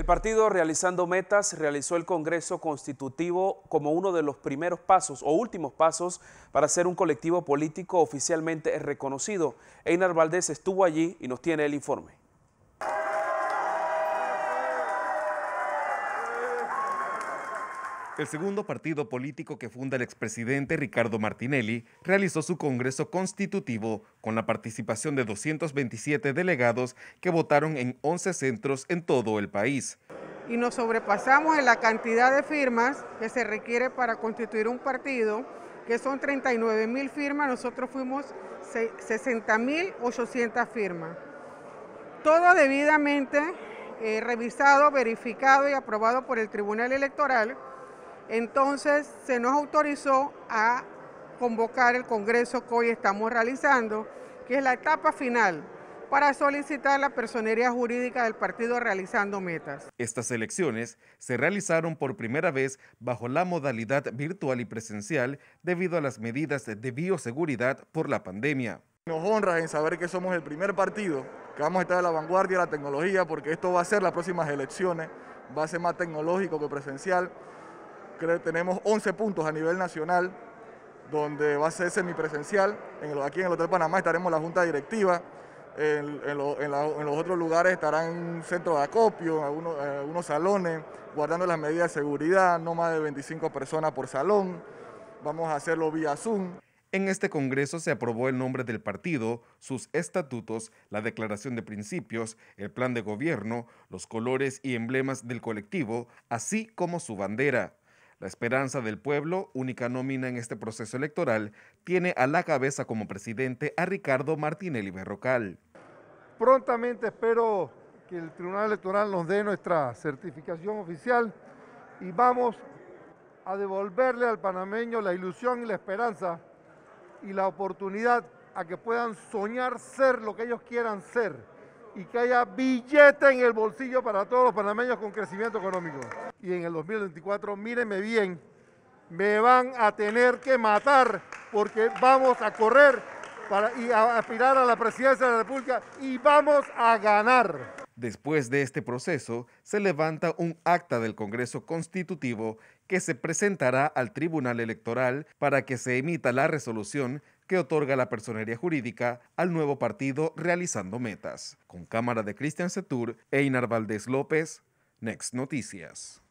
El partido realizando metas realizó el Congreso Constitutivo como uno de los primeros pasos o últimos pasos para ser un colectivo político oficialmente reconocido. Einar Valdés estuvo allí y nos tiene el informe. El segundo partido político que funda el expresidente Ricardo Martinelli realizó su Congreso Constitutivo con la participación de 227 delegados que votaron en 11 centros en todo el país. Y nos sobrepasamos en la cantidad de firmas que se requiere para constituir un partido, que son 39 mil firmas, nosotros fuimos 60 mil 800 firmas. Todo debidamente eh, revisado, verificado y aprobado por el Tribunal Electoral entonces se nos autorizó a convocar el Congreso que hoy estamos realizando, que es la etapa final para solicitar la personería jurídica del partido realizando metas. Estas elecciones se realizaron por primera vez bajo la modalidad virtual y presencial debido a las medidas de bioseguridad por la pandemia. Nos honra en saber que somos el primer partido que vamos a estar a la vanguardia de la tecnología porque esto va a ser las próximas elecciones, va a ser más tecnológico que presencial tenemos 11 puntos a nivel nacional, donde va a ser semipresencial. En aquí en el Hotel Panamá estaremos la junta directiva. En, los otros lugares estarán centro de acopio, algunos, algunos, salones, guardando las medidas de seguridad, no más de 25 personas por salón. Vamos a hacerlo vía Zoom. En este Congreso se aprobó el nombre del partido, sus estatutos, la declaración de principios, el plan de gobierno, los colores y emblemas del colectivo, así como su bandera. La esperanza del pueblo, única nómina en este proceso electoral, tiene a la cabeza como presidente a Ricardo Martinelli Berrocal. Prontamente espero que el Tribunal Electoral nos dé nuestra certificación oficial y vamos a devolverle al panameño la ilusión y la esperanza y la oportunidad a que puedan soñar ser lo que ellos quieran ser y que haya billete en el bolsillo para todos los panameños con crecimiento económico. Y en el 2024, mírenme bien, me van a tener que matar porque vamos a correr para, y a aspirar a la presidencia de la República y vamos a ganar. Después de este proceso, se levanta un acta del Congreso Constitutivo que se presentará al Tribunal Electoral para que se emita la resolución que otorga la personería jurídica al nuevo partido realizando metas. Con cámara de Cristian Setur, Einar Valdés López, Next Noticias.